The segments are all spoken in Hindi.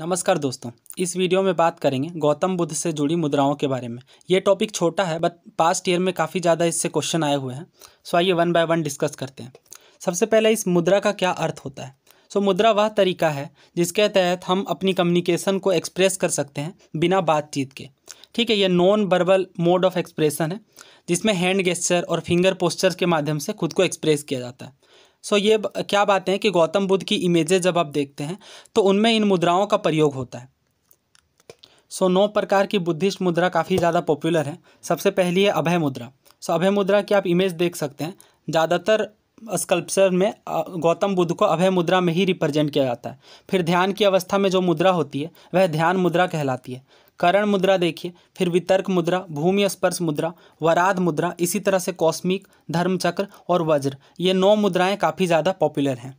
नमस्कार दोस्तों इस वीडियो में बात करेंगे गौतम बुद्ध से जुड़ी मुद्राओं के बारे में ये टॉपिक छोटा है बट पास्ट ईयर में काफ़ी ज़्यादा इससे क्वेश्चन आए हुए हैं सो आइए वन बाय वन डिस्कस करते हैं सबसे पहले इस मुद्रा का क्या अर्थ होता है सो मुद्रा वह तरीका है जिसके तहत हम अपनी कम्युनिकेशन को एक्सप्रेस कर सकते हैं बिना बातचीत के ठीक है ये nonverbal mode of expression है जिसमें हैंड गेस्चर और फिंगर पोस्चर के माध्यम से खुद को एक्सप्रेस किया जाता है सो ये क्या बातें हैं कि गौतम बुद्ध की इमेजेज जब आप देखते हैं तो उनमें इन मुद्राओं का प्रयोग होता है सो नौ प्रकार की बुद्धिस्ट मुद्रा काफ़ी ज़्यादा पॉपुलर है सबसे पहली है अभय मुद्रा सो अभय मुद्रा की आप इमेज देख सकते हैं ज़्यादातर स्कल्पचर में गौतम बुद्ध को अभय मुद्रा में ही रिप्रेजेंट किया जाता है फिर ध्यान की अवस्था में जो मुद्रा होती है वह ध्यान मुद्रा कहलाती है करण मुद्रा देखिए फिर वितर्क मुद्रा भूमि स्पर्श मुद्रा वराध मुद्रा इसी तरह से कॉस्मिक धर्मचक्र और वज्र ये नौ मुद्राएं काफ़ी ज़्यादा पॉपुलर हैं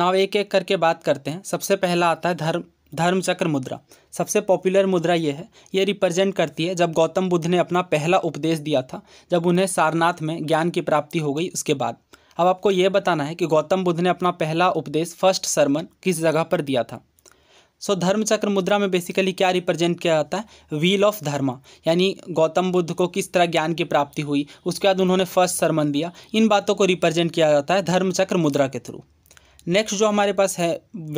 नाव एक एक करके बात करते हैं सबसे पहला आता है धर्म धर्मचक्र मुद्रा सबसे पॉपुलर मुद्रा ये है ये रिप्रेजेंट करती है जब गौतम बुद्ध ने अपना पहला उपदेश दिया था जब उन्हें सारनाथ में ज्ञान की प्राप्ति हो गई उसके बाद अब आपको ये बताना है कि गौतम बुद्ध ने अपना पहला उपदेश फर्स्ट सरमन किस जगह पर दिया था सो so, धर्म चक्र मुद्रा में बेसिकली क्या रिप्रेजेंट किया जाता है व्हील ऑफ धर्म यानी गौतम बुद्ध को किस तरह ज्ञान की प्राप्ति हुई उसके बाद उन्होंने फर्स्ट सरमन दिया इन बातों को रिप्रेजेंट किया जाता है धर्म चक्र मुद्रा के थ्रू नेक्स्ट जो हमारे पास है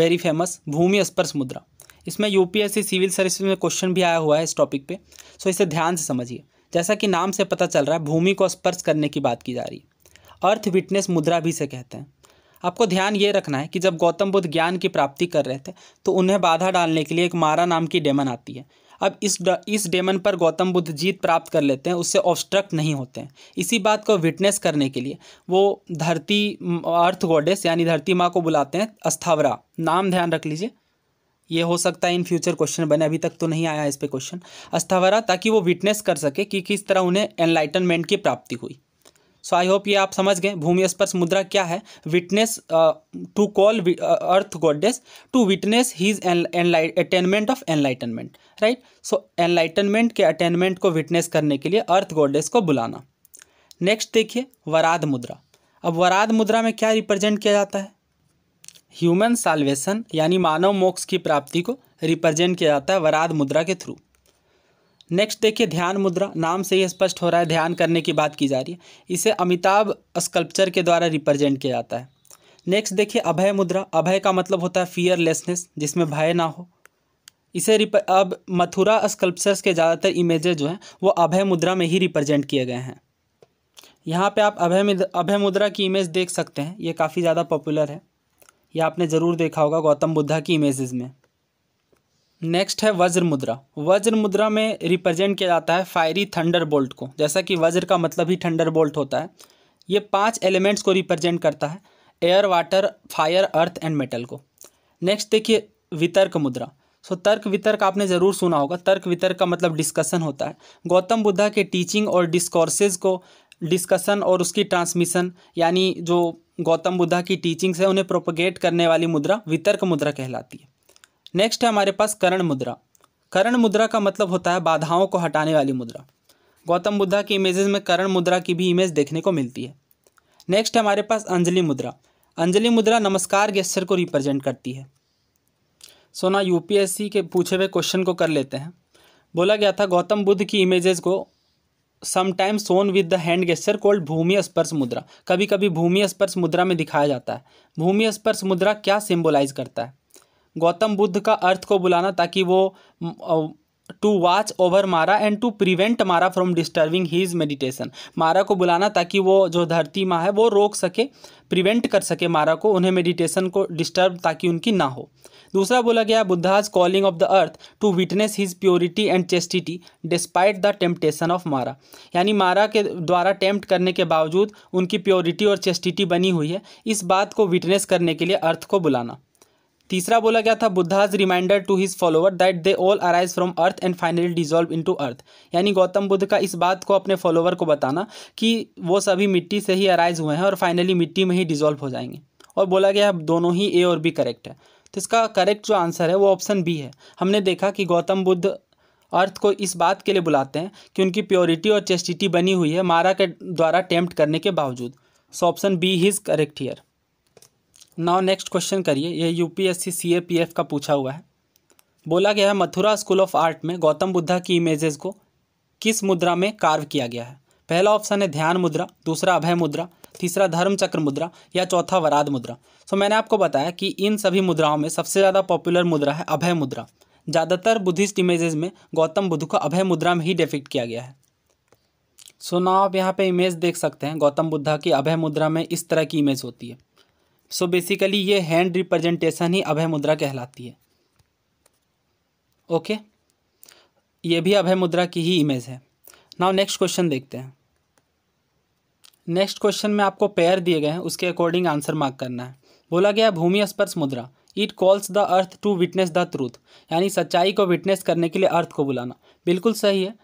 वेरी फेमस भूमि स्पर्श मुद्रा इसमें यूपीएससी सिविल सर्विस में क्वेश्चन भी आया हुआ है इस टॉपिक पर सो so, इसे ध्यान से समझिए जैसा कि नाम से पता चल रहा है भूमि को स्पर्श करने की बात की जा रही है अर्थ विटनेस मुद्रा भी से कहते हैं आपको ध्यान ये रखना है कि जब गौतम बुद्ध ज्ञान की प्राप्ति कर रहे थे तो उन्हें बाधा डालने के लिए एक मारा नाम की डेमन आती है अब इस ड, इस डेमन पर गौतम बुद्ध जीत प्राप्त कर लेते हैं उससे ऑब्स्ट्रक्ट नहीं होते हैं इसी बात को विटनेस करने के लिए वो धरती अर्थ गॉडेस यानी धरती माँ को बुलाते हैं अस्थावरा नाम ध्यान रख लीजिए ये हो सकता है इन फ्यूचर क्वेश्चन बने अभी तक तो नहीं आया इस पर क्वेश्चन अस्थावरा ताकि वो विटनेस कर सके कि किस तरह उन्हें एनलाइटनमेंट की प्राप्ति हुई सो आई होप ये आप समझ गए भूमि स्पर्श मुद्रा क्या है witness to call earth goddess to witness his attainment of enlightenment right so enlightenment के अटेनमेंट को विटनेस करने के लिए अर्थ गॉडेस को बुलाना नेक्स्ट देखिए वराध मुद्रा अब वराध मुद्रा में क्या रिप्रेजेंट किया जाता है ह्यूमन साल्वेशन यानी मानव मोक्ष की प्राप्ति को रिप्रेजेंट किया जाता है वराध मुद्रा के थ्रू नेक्स्ट देखिए ध्यान मुद्रा नाम से ही स्पष्ट हो रहा है ध्यान करने की बात की जा रही है इसे अमिताभ स्कल्पचर के द्वारा रिप्रेजेंट किया जाता है नेक्स्ट देखिए अभय मुद्रा अभय का मतलब होता है फियरलेसनेस जिसमें भय ना हो इसे अब मथुरा स्कल्पचर्स के ज़्यादातर इमेजेज जो हैं वो अभय मुद्रा में ही रिप्रेजेंट किए गए हैं यहाँ पे आप अभय अभय मुद्रा की इमेज देख सकते हैं ये काफ़ी ज़्यादा पॉपुलर है ये आपने ज़रूर देखा होगा गौतम बुद्धा की इमेजेस में नेक्स्ट है वज्र मुद्रा वज्र मुद्रा में रिप्रेजेंट किया जाता है फायरी थंडर बोल्ट को जैसा कि वज्र का मतलब ही थंडर बोल्ट होता है ये पांच एलिमेंट्स को रिप्रेजेंट करता है air water fire earth and metal को नेक्स्ट देखिए वितर्क मुद्रा सो so, तर्क वितर्क आपने ज़रूर सुना होगा तर्क वितर्क का मतलब डिस्कसन होता है गौतम बुद्धा के टीचिंग और डिस्कोर्सेज को डिस्कसन और उसकी ट्रांसमिशन यानी जो गौतम बुद्धा की टीचिंग्स है उन्हें प्रोपोगेट करने वाली मुद्रा वितर्क मुद्रा कहलाती है नेक्स्ट है हमारे पास करण मुद्रा करण मुद्रा का मतलब होता है बाधाओं को हटाने वाली मुद्रा गौतम बुद्धा की इमेजेस में करण मुद्रा की भी इमेज देखने को मिलती है नेक्स्ट है हमारे पास अंजलि मुद्रा अंजलि मुद्रा नमस्कार गेस्चर को रिप्रेजेंट करती है सोना यूपीएससी के पूछे हुए क्वेश्चन को कर लेते हैं बोला गया था गौतम बुद्ध की इमेजेस को sometimes shown with the hand gesture called Bhumi Sparsha mudra कभी कभी भूमि स्पर्श मुद्रा में दिखाया जाता है भूमि स्पर्श मुद्रा क्या सिम्बोलाइज करता है गौतम बुद्ध का अर्थ को बुलाना ताकि वो to watch over Mara and to prevent Mara from disturbing his meditation Mara को बुलाना ताकि वो जो धरती माँ है वो रोक सके प्रिवेंट कर सके मारा को उन्हें मेडिटेशन को डिस्टर्ब ताकि उनकी ना हो दूसरा बोला गया Buddha's calling of the earth to witness his purity and chastity despite the temptation of Mara यानी मारा के द्वारा टेम्प्ट करने के बावजूद उनकी प्योरिटी और चेस्टिटी बनी हुई है इस बात को विटनेस करने के लिए अर्थ को बुलाना तीसरा बोला गया था Buddha's reminder to his follower that they all arise from earth and finally dissolve to earth यानी गौतम बुद्ध का इस बात को अपने फॉलोअर को बताना कि वो सभी मिट्टी से ही अराइज हुए हैं और फाइनली मिट्टी में ही डिजॉल्व हो जाएंगे और बोला गया दोनों ही ए और बी करेक्ट है तो इसका करेक्ट जो आंसर है वो ऑप्शन बी है हमने देखा कि गौतम बुद्ध अर्थ को इस बात के लिए बुलाते हैं कि उनकी प्योरिटी और चेस्टिटी बनी हुई है मारा के द्वारा अटैम्प्ट करने के बावजूद so option B is correct here now next question करिए यह यूपीएससी सीएपीएफ का पूछा हुआ है बोला गया है मथुरा स्कूल ऑफ आर्ट में गौतम बुद्धा की इमेजेस को किस मुद्रा में कार्व किया गया है पहला ऑप्शन है ध्यान मुद्रा दूसरा अभय मुद्रा तीसरा धर्म चक्र मुद्रा या चौथा वराद मुद्रा सो so, मैंने आपको बताया कि इन सभी मुद्राओं में सबसे ज़्यादा पॉपुलर मुद्रा है अभय मुद्रा ज़्यादातर बुद्धिस्ट इमेजेस में गौतम बुद्ध को अभय मुद्रा में ही डिफिक्ट किया गया है सो so, ना आप यहाँ पे इमेज देख सकते हैं गौतम बुद्धा की अभय मुद्रा में इस तरह की इमेज होती है सो बेसिकली ये हैंड रिप्रेजेंटेशन ही अभय मुद्रा कहलाती है ओके ये भी अभय मुद्रा की ही इमेज है नाउ नेक्स्ट क्वेश्चन देखते हैं नेक्स्ट क्वेश्चन में आपको पेयर दिए गए हैं उसके अकॉर्डिंग आंसर मार्क करना है बोला गया Bhumi Sparsha mudra it calls the earth to witness the truth यानी सच्चाई को विटनेस करने के लिए अर्थ को बुलाना बिल्कुल सही है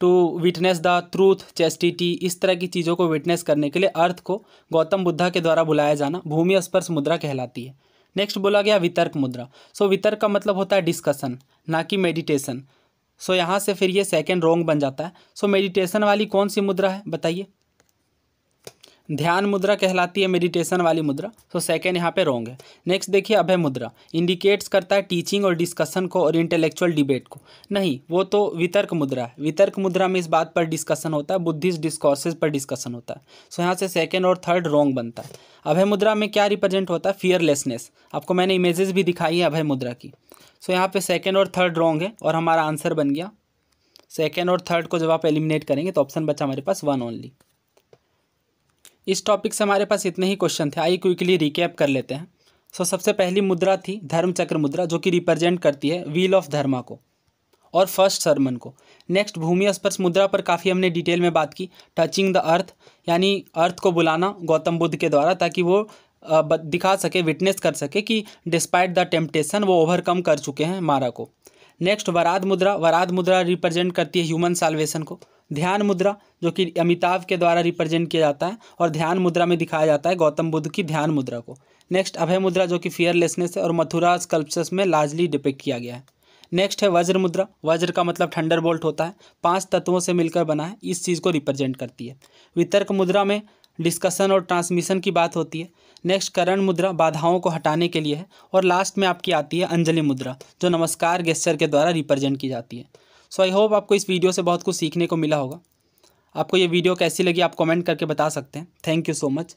to witness the truth chastity इस तरह की चीज़ों को विटनेस करने के लिए अर्थ को गौतम बुद्धा के द्वारा बुलाया जाना भूमि स्पर्श मुद्रा कहलाती है नेक्स्ट बोला गया वितर्क मुद्रा सो so, वितर्क का मतलब होता है डिस्कशन ना कि मेडिटेशन सो so, यहाँ से फिर ये सेकेंड रोंग बन जाता है सो so, मेडिटेशन वाली कौन सी मुद्रा है बताइए ध्यान मुद्रा कहलाती है मेडिटेशन वाली मुद्रा सो सेकेंड यहाँ पे रोंग है नेक्स्ट देखिए अभय मुद्रा इंडिकेट्स करता है टीचिंग और डिस्कशन को और इंटेलेक्चुअल डिबेट को नहीं वो तो वितर्क मुद्रा है वितर्क मुद्रा में इस बात पर डिस्कशन होता है बुद्धिस्ट डिस्कोर्सेज पर डिस्कशन होता है सो यहाँ से सेकेंड और थर्ड रोंग बनता है अभय मुद्रा में क्या रिप्रेजेंट होता है फियरलेसनेस आपको मैंने इमेजेस भी दिखाई है अभय मुद्रा की सो यहाँ पर सेकेंड और थर्ड रोंग है और हमारा आंसर बन गया सेकेंड और थर्ड को जब आप एलिमिनेट करेंगे तो ऑप्शन बचा हमारे पास वन ओनली इस टॉपिक से हमारे पास इतने ही क्वेश्चन थे आई क्विकली रिकैप कर लेते हैं सो so, सबसे पहली मुद्रा थी धर्मचक्र मुद्रा जो कि रिप्रेजेंट करती है व्हील ऑफ धर्मा को और फर्स्ट सरमन को नेक्स्ट भूमि स्पर्श मुद्रा पर काफ़ी हमने डिटेल में बात की टचिंग द अर्थ यानी अर्थ को बुलाना गौतम बुद्ध के द्वारा ताकि वो दिखा सके विटनेस कर सके कि डिस्पाइट द टेम्पटेशन वो ओवरकम कर चुके हैं मारा को नेक्स्ट वराध मुद्रा वराध मुद्रा रिप्रेजेंट करती है ह्यूमन साल्वेशन को ध्यान मुद्रा जो कि अमिताभ के द्वारा रिप्रेजेंट किया जाता है और ध्यान मुद्रा में दिखाया जाता है गौतम बुद्ध की ध्यान मुद्रा को नेक्स्ट अभय मुद्रा जो कि फियरलेसनेस है और मथुरा स्कल्पचर्स में लार्जली डिपेक्ट किया गया है नेक्स्ट है वज्र मुद्रा वज्र का मतलब ठंडर बोल्ट होता है पांच तत्वों से मिलकर बना है इस चीज़ को रिप्रेजेंट करती है वितर्क मुद्रा में डिस्कशन और ट्रांसमिशन की बात होती है नेक्स्ट करण मुद्रा बाधाओं को हटाने के लिए है और लास्ट में आपकी आती है अंजलि मुद्रा जो नमस्कार गेस्चर के द्वारा रिप्रेजेंट की जाती है सो आई होप आपको इस वीडियो से बहुत कुछ सीखने को मिला होगा आपको ये वीडियो कैसी लगी आप कमेंट करके बता सकते हैं थैंक यू सो मच